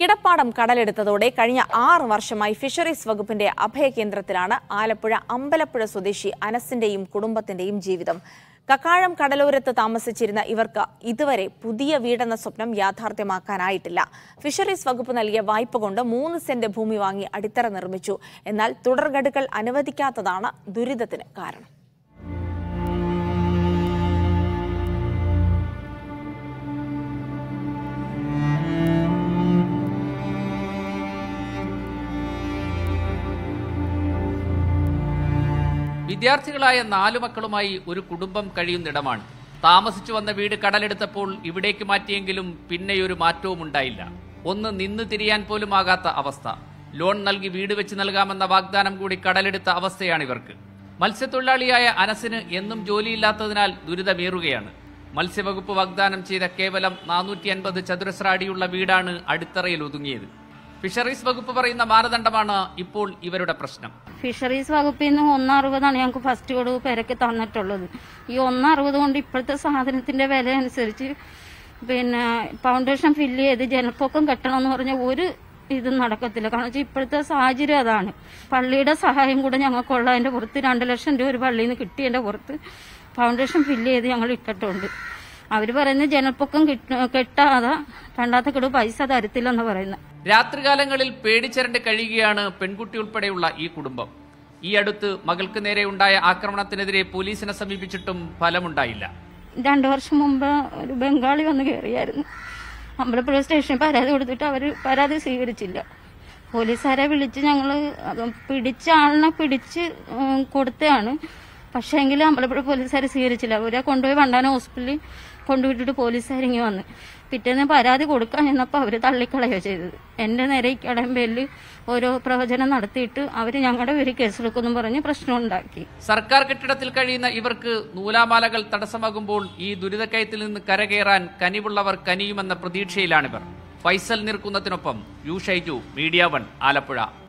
കിടപ്പാടം കടലെടുത്തതോടെ കഴിഞ്ഞ ആറ് വർഷമായി ഫിഷറീസ് വകുപ്പിന്റെ അഭയകേന്ദ്രത്തിലാണ് ആലപ്പുഴ അമ്പലപ്പുഴ സ്വദേശി അനസിന്റെയും കുടുംബത്തിന്റെയും ജീവിതം കക്കാഴം കടലോരത്ത് താമസിച്ചിരുന്ന ഇവർക്ക് ഇതുവരെ പുതിയ വീടെന്ന സ്വപ്നം യാഥാർത്ഥ്യമാക്കാനായിട്ടില്ല ഫിഷറീസ് വകുപ്പ് നൽകിയ വായ്പ കൊണ്ട് മൂന്ന് സെന്റ് ഭൂമി വാങ്ങി അടിത്തറ നിർമ്മിച്ചു എന്നാൽ തുടർഗഡുക്കൾ അനുവദിക്കാത്തതാണ് ദുരിതത്തിന് കാരണം വിദ്യാർത്ഥികളായ നാലു മക്കളുമായി ഒരു കുടുംബം കഴിയുന്നിടമാണ് താമസിച്ചു വന്ന വീട് കടലെടുത്തപ്പോൾ ഇവിടേക്ക് മാറ്റിയെങ്കിലും പിന്നെയൊരു മാറ്റവും ഉണ്ടായില്ല ഒന്ന് നിന്ന് തിരിയാൻ പോലും ആകാത്ത അവസ്ഥ ലോൺ നൽകി വീട് വെച്ച് നൽകാമെന്ന വാഗ്ദാനം കൂടി കടലെടുത്ത അവസ്ഥയാണ് ഇവർക്ക് മത്സ്യത്തൊഴിലാളിയായ അനസിന് എന്നും ജോലിയില്ലാത്തതിനാൽ ദുരിതമേറുകയാണ് മത്സ്യവകുപ്പ് വാഗ്ദാനം ചെയ്ത കേവലം നാനൂറ്റി അൻപത് ചതുരശ്ര അടിയുള്ള വീടാണ് അടിത്തറയിൽ ഒതുങ്ങിയത് ഫിഷറീസ് വകുപ്പ് പറയുന്ന മാനദണ്ഡമാണ് ഇപ്പോൾ ഇവരുടെ പ്രശ്നം ഫിഷറീസ് വകുപ്പിൽ നിന്ന് ഒന്നറുപതാണ് ഞങ്ങൾക്ക് ഫസ്റ്റ് കൊടുവ് പെരക്ക് തന്നിട്ടുള്ളത് ഈ ഒന്നറുപത് കൊണ്ട് ഇപ്പോഴത്തെ സാധനത്തിന്റെ വില അനുസരിച്ച് പിന്നെ ഫൗണ്ടേഷൻ ഫില്ല് ചെയ്ത് ജലപ്പൊക്കം എന്ന് പറഞ്ഞ ഒരു ഇത് നടക്കത്തില്ല കാരണം വെച്ചാൽ ഇപ്പോഴത്തെ സാഹചര്യം അതാണ് പള്ളിയുടെ സഹായം കൂടെ അതിന്റെ പുറത്ത് രണ്ട് ലക്ഷം രൂപ ഒരു പള്ളിയിൽ നിന്ന് കിട്ടിയതിന്റെ പുറത്ത് ഫൗണ്ടേഷൻ ഫില്ല് ചെയ്ത് ഞങ്ങൾ ഇട്ടിട്ടുണ്ട് അവർ പറയുന്നത് ജനപ്പൊക്കം കെട്ടാതെ രണ്ടാമത്തെ കിടവ് പൈസ തരത്തില്ലെന്ന് പറയുന്നത് രാത്രികാലങ്ങളിൽ പേടിച്ചരണ്ട് കഴിയുകയാണ് പെൺകുട്ടി ഉൾപ്പെടെയുള്ള ഈ കുടുംബം ഈ അടുത്ത് മകൾക്ക് നേരെ ഉണ്ടായ ആക്രമണത്തിനെതിരെ പോലീസിനെ സമീപിച്ചിട്ടും ഫലമുണ്ടായില്ല രണ്ടു വർഷം മുമ്പ് ഒരു ബംഗാളി വന്ന് കയറിയായിരുന്നു അമ്പലപ്പുഴ സ്റ്റേഷനിൽ പരാതി കൊടുത്തിട്ട് അവർ പരാതി സ്വീകരിച്ചില്ല പോലീസുകാരെ വിളിച്ച് ഞങ്ങൾ പിടിച്ച ആളിനെ പിടിച്ച് കൊടുത്തതാണ് പക്ഷേങ്കിൽ അമ്പലപ്പുഴ പോലീസുകാർ സ്വീകരിച്ചില്ല അവരെ കൊണ്ടുപോയി വണ്ടാനം ഹോസ്പിറ്റലിൽ കൊണ്ടുവിട്ടിട്ട് പോലീസുകാരിങ്ങി വന്ന് പിറ്റേന്ന് പരാതി കൊടുക്കാൻ നിന്നപ്പോൾ അവർ തള്ളിക്കളയോ ചെയ്തത് എൻ്റെ നേരെ ഇക്കടം പേരിൽ ഓരോ പ്രവചനം നടത്തിയിട്ട് അവർ ഞങ്ങളുടെ പേര് കേസെടുക്കുന്നു പറഞ്ഞ് പ്രശ്നമുണ്ടാക്കി സർക്കാർ കെട്ടിടത്തിൽ കഴിയുന്ന ഇവർക്ക് നൂലാമാലകൾ തടസ്സമാകുമ്പോൾ ഈ ദുരിതക്കയത്തിൽ നിന്ന് കരകയറാൻ കനിവുള്ളവർ കനിയുമെന്ന പ്രതീക്ഷയിലാണിവർ ഫൈസൽ നിർക്കുന്നതിനൊപ്പം യു ഷൈജു മീഡിയ വൺ ആലപ്പുഴ